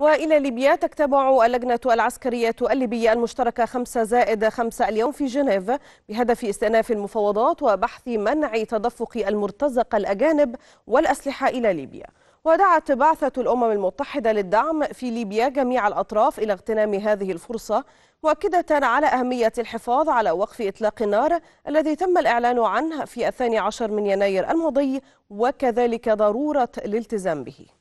وإلى ليبيا تتبع اللجنة العسكرية الليبية المشتركة 5 زائد 5 اليوم في جنيف بهدف استئناف المفاوضات وبحث منع تدفق المرتزقة الأجانب والأسلحة إلى ليبيا ودعت بعثة الأمم المتحدة للدعم في ليبيا جميع الأطراف إلى اغتنام هذه الفرصة مؤكدة على أهمية الحفاظ على وقف إطلاق النار الذي تم الإعلان عنه في الثاني عشر من يناير الماضي وكذلك ضرورة الالتزام به